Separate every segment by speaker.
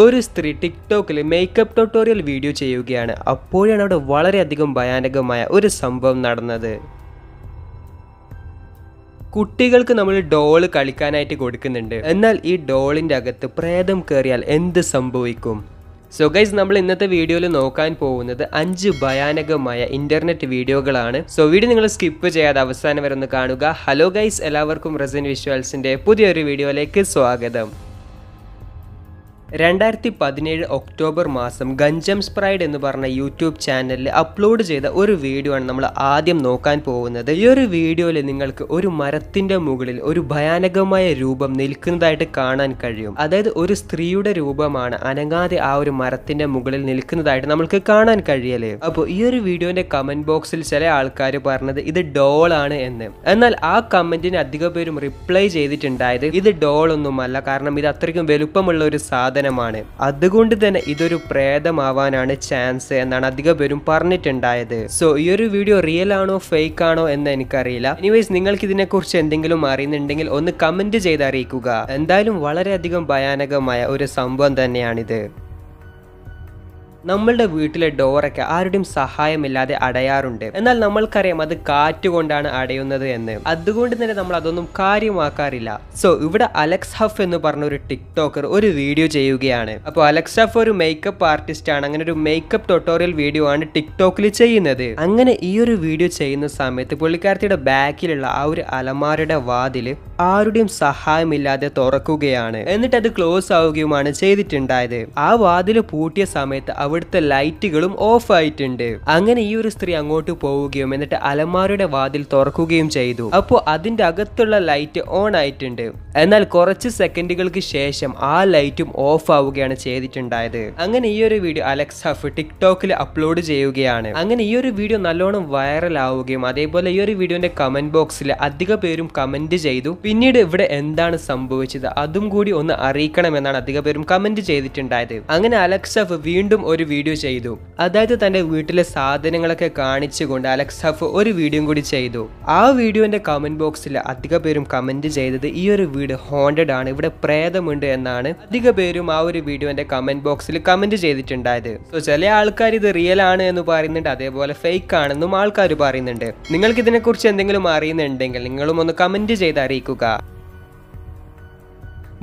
Speaker 1: ഒരു സ്ത്രീ ടിക്ടോക്കിൽ makeup tutorial video ചെയ്യുകയാണ് അപ്പോഴാണ് അവിടെ വളരെയധികം ഭയാനകമായ ഒരു സംഭവം നടന്നത് കുട്ടികൾക്ക് നമ്മൾ ഡോള് കളിക്കാനായിട്ട് കൊടുക്കുന്നുണ്ട് എന്നാൽ ഈ ഡോളിൻ്റെ അകത്ത് പ്രേതം കയറിയാൽ എന്ത് സംഭവിക്കും സോ ഗൈസ് നമ്മൾ ഇന്നത്തെ വീഡിയോയിൽ നോക്കാൻ പോകുന്നത് അഞ്ച് ഭയാനകമായ ഇന്റർനെറ്റ് വീഡിയോകളാണ് സോ വീഡിയോ നിങ്ങൾ സ്കിപ്പ് ചെയ്യാതെ അവസാനം വരെ ഒന്ന് കാണുക ഹലോ ഗൈസ് എല്ലാവർക്കും റെസൻ വിഷ്വൽസിന്റെ പുതിയൊരു വീഡിയോയിലേക്ക് സ്വാഗതം രണ്ടായിരത്തി പതിനേഴ് ഒക്ടോബർ മാസം ഗഞ്ചം സ്പ്രൈഡ് എന്ന് പറഞ്ഞ യൂട്യൂബ് ചാനലിൽ അപ്ലോഡ് ചെയ്ത ഒരു വീഡിയോ ആണ് നമ്മൾ ആദ്യം നോക്കാൻ പോകുന്നത് ഈ ഒരു വീഡിയോയിൽ നിങ്ങൾക്ക് ഒരു മരത്തിന്റെ മുകളിൽ ഒരു ഭയാനകമായ രൂപം നിൽക്കുന്നതായിട്ട് കാണാൻ കഴിയും അതായത് ഒരു സ്ത്രീയുടെ രൂപമാണ് അനങ്ങാതെ ആ ഒരു മരത്തിന്റെ മുകളിൽ നിൽക്കുന്നതായിട്ട് നമുക്ക് കാണാൻ കഴിയല്ലേ അപ്പോൾ ഈ ഒരു വീഡിയോന്റെ കമന്റ് ബോക്സിൽ ചില ആൾക്കാർ പറഞ്ഞത് ഇത് ഡോൾ ആണ് എന്ന് എന്നാൽ ആ കമന്റിന് അധികം പേരും റിപ്ലൈ ചെയ്തിട്ടുണ്ടായത് ഇത് ഡോൾ ഒന്നുമല്ല കാരണം ഇത് അത്രയ്ക്കും വലുപ്പമുള്ള ഒരു സാധനം സാധനമാണ് അതുകൊണ്ട് തന്നെ ഇതൊരു പ്രേതമാവാനാണ് ചാൻസ് എന്നാണ് അധിക പേരും പറഞ്ഞിട്ടുണ്ടായത് സോ ഈ ഒരു വീഡിയോ റിയൽ ആണോ ഫേക്ക് ആണോ എന്ന് എനിക്കറിയില്ല എനിവേസ് നിങ്ങൾക്ക് കുറിച്ച് എന്തെങ്കിലും അറിയുന്നുണ്ടെങ്കിൽ ഒന്ന് കമന്റ് ചെയ്ത് അറിയിക്കുക എന്തായാലും വളരെയധികം ഭയാനകമായ ഒരു സംഭവം തന്നെയാണിത് നമ്മളുടെ വീട്ടിലെ ഡോറൊക്കെ ആരുടെയും സഹായമില്ലാതെ അടയാറുണ്ട് എന്നാൽ നമ്മൾക്കറിയാം അത് കാറ്റുകൊണ്ടാണ് അടയുന്നത് എന്ന് അതുകൊണ്ട് തന്നെ നമ്മൾ അതൊന്നും കാര്യമാക്കാറില്ല സോ ഇവിടെ അലക്സ് ഹഫ് എന്ന് പറഞ്ഞ ഒരു ടിക്ടോക്കർ ഒരു വീഡിയോ ചെയ്യുകയാണ് അപ്പോൾ അലക്സ് ഹഫ് ഒരു മേക്കപ്പ് ആർട്ടിസ്റ്റ് ആണ് അങ്ങനെ ഒരു മേക്കപ്പ് ട്യൂട്ടോറിയൽ വീഡിയോ ആണ് ടിക്ടോക്കിൽ ചെയ്യുന്നത് അങ്ങനെ ഈ ഒരു വീഡിയോ ചെയ്യുന്ന സമയത്ത് പുള്ളിക്കാരത്തിയുടെ ബാക്കിലുള്ള ആ ഒരു അലമാരയുടെ വാതിൽ ആരുടെയും സഹായമില്ലാതെ തുറക്കുകയാണ് എന്നിട്ട് അത് ക്ലോസ് ആവുകയുമാണ് ചെയ്തിട്ടുണ്ടായത് ആ വാതിൽ പൂട്ടിയ സമയത്ത് അവിടുത്തെ ലൈറ്റുകളും ഓഫ് ആയിട്ടുണ്ട് അങ്ങനെ ഈ ഒരു സ്ത്രീ അങ്ങോട്ട് പോവുകയും എന്നിട്ട് അലമാരയുടെ വാതിൽ തുറക്കുകയും ചെയ്തു അപ്പോൾ അതിന്റെ അകത്തുള്ള ലൈറ്റ് ഓൺ ആയിട്ടുണ്ട് എന്നാൽ കുറച്ച് സെക്കൻഡുകൾക്ക് ശേഷം ആ ലൈറ്റും ഓഫ് ആവുകയാണ് ചെയ്തിട്ടുണ്ടായത് അങ്ങനെ ഈ ഒരു വീഡിയോ അലക്സ് ഹഫ് ടിക്ടോക്കിൽ അപ്ലോഡ് ചെയ്യുകയാണ് അങ്ങനെ ഈ ഒരു വീഡിയോ നല്ലോണം വൈറൽ ആവുകയും അതേപോലെ ഈ ഒരു വീഡിയോന്റെ കമന്റ് ബോക്സിൽ അധിക പേരും കമന്റ് ചെയ്തു പിന്നീട് ഇവിടെ എന്താണ് സംഭവിച്ചത് അതും കൂടി ഒന്ന് അറിയിക്കണമെന്നാണ് അധിക പേരും കമന്റ് ചെയ്തിട്ടുണ്ടായത് അങ്ങനെ അലക്സ് ഹഫ് വീണ്ടും ഒരു വീഡിയോ ചെയ്തു അതായത് തന്റെ വീട്ടിലെ സാധനങ്ങളൊക്കെ കാണിച്ചുകൊണ്ട് അലക്സാഫ് ഒരു വീഡിയോ കൂടി ചെയ്തു ആ വീഡിയോന്റെ കമന്റ് ബോക്സിൽ അധിക പേരും കമന്റ് ചെയ്തത് ഈ ഒരു വീട് ഹോണ്ടഡ് ആണ് ഇവിടെ പ്രേതമുണ്ട് എന്നാണ് അധിക പേരും ആ ഒരു വീഡിയോന്റെ കമന്റ് ബോക്സിൽ കമന്റ് ചെയ്തിട്ടുണ്ടായത് സോ ചില ആൾക്കാർ ഇത് റിയൽ ആണ് എന്ന് പറയുന്നുണ്ട് അതേപോലെ ഫേക്ക് ആണെന്നും ആൾക്കാർ പറയുന്നുണ്ട് നിങ്ങൾക്ക് ഇതിനെക്കുറിച്ച് എന്തെങ്കിലും അറിയുന്നുണ്ടെങ്കിൽ നിങ്ങളും ഒന്ന് കമന്റ് ചെയ്ത് അറിയിക്കുക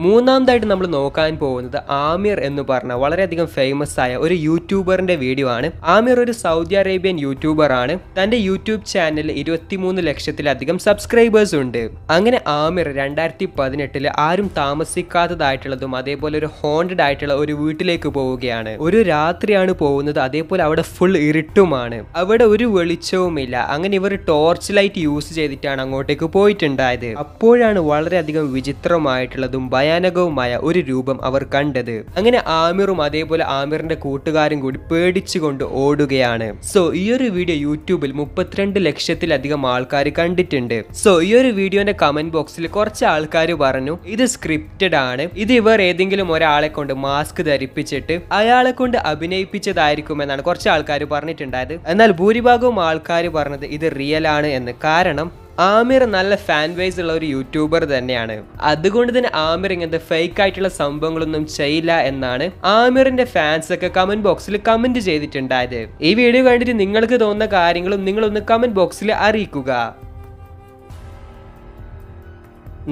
Speaker 1: മൂന്നാമതായിട്ട് നമ്മൾ നോക്കാൻ പോകുന്നത് ആമിർ എന്ന് പറഞ്ഞ വളരെയധികം ഫേമസ് ആയ ഒരു യൂട്യൂബറിന്റെ വീഡിയോ ആണ് ആമിർ ഒരു സൗദി അറേബ്യൻ യൂട്യൂബർ ആണ് തന്റെ യൂട്യൂബ് ചാനലിൽ ഇരുപത്തിമൂന്ന് ലക്ഷത്തിലധികം സബ്സ്ക്രൈബേഴ്സ് ഉണ്ട് അങ്ങനെ ആമിർ രണ്ടായിരത്തി പതിനെട്ടിൽ ആരും താമസിക്കാത്തതായിട്ടുള്ളതും അതേപോലെ ഒരു ഹോണ്ടഡ് ആയിട്ടുള്ള ഒരു വീട്ടിലേക്ക് പോവുകയാണ് ഒരു രാത്രിയാണ് പോകുന്നത് അതേപോലെ അവിടെ ഫുൾ ഇരുട്ടുമാണ് അവിടെ ഒരു വെളിച്ചവുമില്ല അങ്ങനെ ഇവർ ടോർച്ച് ലൈറ്റ് യൂസ് ചെയ്തിട്ടാണ് അങ്ങോട്ടേക്ക് പോയിട്ടുണ്ടായത് അപ്പോഴാണ് വളരെയധികം വിചിത്രമായിട്ടുള്ളതും ഭയാനകവുമായ ഒരു രൂപം അവർ കണ്ടത് അങ്ങനെ ആമിറും അതേപോലെ ആമിറിന്റെ കൂട്ടുകാരും കൂടി പേടിച്ചുകൊണ്ട് ഓടുകയാണ് സോ ഈ ഒരു വീഡിയോ യൂട്യൂബിൽ മുപ്പത്തിരണ്ട് ലക്ഷത്തിലധികം ആൾക്കാർ കണ്ടിട്ടുണ്ട് സോ ഈ ഒരു വീഡിയോന്റെ കമന്റ് ബോക്സിൽ കുറച്ച് ആൾക്കാർ പറഞ്ഞു ഇത് സ്ക്രിപ്റ്റഡ് ആണ് ഇത് ഇവർ ഏതെങ്കിലും ഒരാളെ കൊണ്ട് മാസ്ക് ധരിപ്പിച്ചിട്ട് അയാളെ കൊണ്ട് അഭിനയിപ്പിച്ചതായിരിക്കും എന്നാണ് കുറച്ച് ആൾക്കാർ പറഞ്ഞിട്ടുണ്ടായത് എന്നാൽ ഭൂരിഭാഗവും ആൾക്കാർ പറഞ്ഞത് ഇത് റിയൽ ആണ് എന്ന് കാരണം ആമിർ നല്ല ഫാൻ ബേസ് ഉള്ള ഒരു യൂട്യൂബർ തന്നെയാണ് അതുകൊണ്ട് തന്നെ ആമിർ ഇങ്ങനത്തെ ഫേക്ക് ആയിട്ടുള്ള സംഭവങ്ങളൊന്നും ചെയ്യില്ല എന്നാണ് ആമിറിന്റെ ഫാൻസ് ഒക്കെ കമന്റ് ബോക്സിൽ കമന്റ് ചെയ്തിട്ടുണ്ടായത് ഈ വീഡിയോ കണ്ടിട്ട് നിങ്ങൾക്ക് തോന്നുന്ന കാര്യങ്ങളും നിങ്ങളൊന്ന് കമന്റ് ബോക്സിൽ അറിയിക്കുക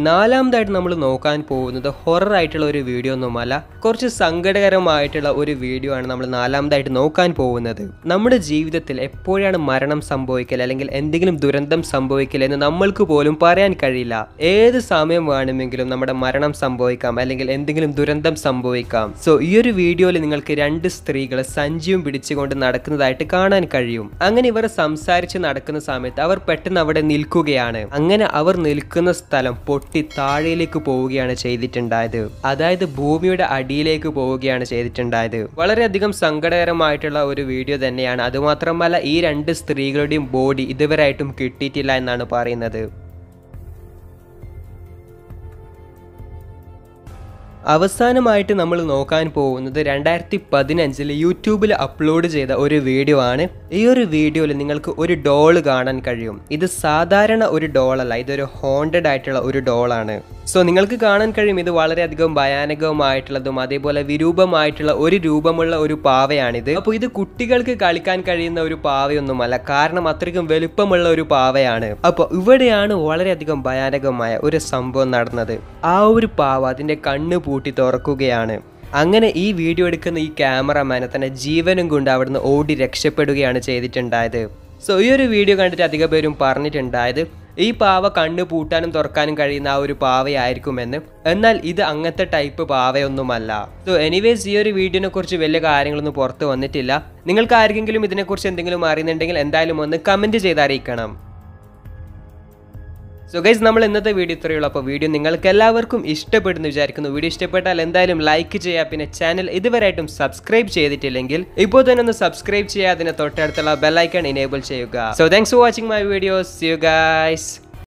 Speaker 1: നാലാമതായിട്ട് നമ്മൾ നോക്കാൻ പോകുന്നത് ഹൊറർ ആയിട്ടുള്ള ഒരു വീഡിയോ ഒന്നുമല്ല കുറച്ച് സങ്കടകരമായിട്ടുള്ള ഒരു വീഡിയോ ആണ് നമ്മൾ നാലാമതായിട്ട് നോക്കാൻ പോകുന്നത് നമ്മുടെ ജീവിതത്തിൽ എപ്പോഴാണ് മരണം സംഭവിക്കൽ അല്ലെങ്കിൽ എന്തെങ്കിലും ദുരന്തം സംഭവിക്കൽ എന്ന് നമ്മൾക്ക് പോലും പറയാൻ കഴിയില്ല ഏത് സമയം വേണമെങ്കിലും നമ്മുടെ മരണം സംഭവിക്കാം അല്ലെങ്കിൽ എന്തെങ്കിലും ദുരന്തം സംഭവിക്കാം സോ ഈ ഒരു വീഡിയോയിൽ നിങ്ങൾക്ക് രണ്ട് സ്ത്രീകൾ സഞ്ചിയും പിടിച്ചുകൊണ്ട് നടക്കുന്നതായിട്ട് കാണാൻ കഴിയും അങ്ങനെ ഇവർ സംസാരിച്ച് നടക്കുന്ന സമയത്ത് അവർ പെട്ടെന്ന് അവിടെ നിൽക്കുകയാണ് അങ്ങനെ അവർ നിൽക്കുന്ന സ്ഥലം പൊട്ടി താഴേലേക്ക് പോവുകയാണ് ചെയ്തിട്ടുണ്ടായത് അതായത് ഭൂമിയുടെ അടിയിലേക്ക് പോവുകയാണ് ചെയ്തിട്ടുണ്ടായത് വളരെയധികം സങ്കടകരമായിട്ടുള്ള ഒരു വീഡിയോ തന്നെയാണ് അതുമാത്രമല്ല ഈ രണ്ട് സ്ത്രീകളുടെയും ബോഡി ഇതുവരെയായിട്ടും കിട്ടിയിട്ടില്ല എന്നാണ് പറയുന്നത് അവസാനമായിട്ട് നമ്മൾ നോക്കാൻ പോകുന്നത് രണ്ടായിരത്തി പതിനഞ്ചിൽ യൂട്യൂബിൽ അപ്ലോഡ് ചെയ്ത ഒരു വീഡിയോ ആണ് ഈ ഒരു വീഡിയോയിൽ നിങ്ങൾക്ക് ഒരു ഡോൾ കാണാൻ കഴിയും ഇത് സാധാരണ ഒരു ഡോളല്ല ഇതൊരു ഹോണ്ടഡ് ആയിട്ടുള്ള ഒരു ഡോളാണ് സോ നിങ്ങൾക്ക് കാണാൻ കഴിയും ഇത് വളരെയധികം ഭയാനകവുമായിട്ടുള്ളതും അതേപോലെ വിരൂപമായിട്ടുള്ള ഒരു രൂപമുള്ള ഒരു പാവയാണിത് അപ്പോൾ ഇത് കുട്ടികൾക്ക് കളിക്കാൻ കഴിയുന്ന ഒരു പാവയൊന്നുമല്ല കാരണം അത്രയ്ക്കും വലുപ്പമുള്ള ഒരു പാവയാണ് അപ്പോൾ ഇവിടെയാണ് വളരെയധികം ഭയാനകമായ ഒരു സംഭവം നടന്നത് ആ ഒരു പാവ അതിൻ്റെ കണ്ണ് പൂട്ടി തുറക്കുകയാണ് അങ്ങനെ ഈ വീഡിയോ എടുക്കുന്ന ഈ ക്യാമറമാനെ തന്നെ ജീവനും കൊണ്ട് അവിടുന്ന് ഓടി രക്ഷപ്പെടുകയാണ് ചെയ്തിട്ടുണ്ടായത് സോ ഈ ഒരു വീഡിയോ കണ്ടിട്ട് അധികം പേരും പറഞ്ഞിട്ടുണ്ടായത് ഈ പാവ കണ്ണ് പൂട്ടാനും തുറക്കാനും കഴിയുന്ന ആ ഒരു പാവയായിരിക്കുമെന്ന് എന്നാൽ ഇത് അങ്ങനത്തെ ടൈപ്പ് പാവയൊന്നുമല്ല സോ എനിവേസ് ഈ ഒരു വീഡിയോനെ കുറിച്ച് വലിയ കാര്യങ്ങളൊന്നും പുറത്ത് വന്നിട്ടില്ല നിങ്ങൾക്ക് ആർക്കെങ്കിലും ഇതിനെക്കുറിച്ച് എന്തെങ്കിലും അറിയുന്നുണ്ടെങ്കിൽ എന്തായാലും ഒന്ന് കമന്റ് ചെയ്ത് അറിയിക്കണം സോ ഗൈസ് നമ്മൾ ഇന്നത്തെ വീഡിയോ ഇത്രയുള്ളൂ അപ്പോൾ വീഡിയോ നിങ്ങൾക്ക് എല്ലാവർക്കും ഇഷ്ടപ്പെടുന്നു വിചാരിക്കുന്നു വീഡിയോ ഇഷ്ടപ്പെട്ടാൽ എന്തായാലും ലൈക്ക് ചെയ്യുക പിന്നെ ചാനൽ ഇതുവരെയായിട്ടും സബ്സ്ക്രൈബ് ചെയ്തിട്ടില്ലെങ്കിൽ ഇപ്പോൾ തന്നെ ഒന്ന് സബ്സ്ക്രൈബ് ചെയ്യുക അതിന് തൊട്ടടുത്തുള്ള ബെല്ലൈക്കൺ ഇനേബിൾ ചെയ്യുക so thanks for watching my videos you guys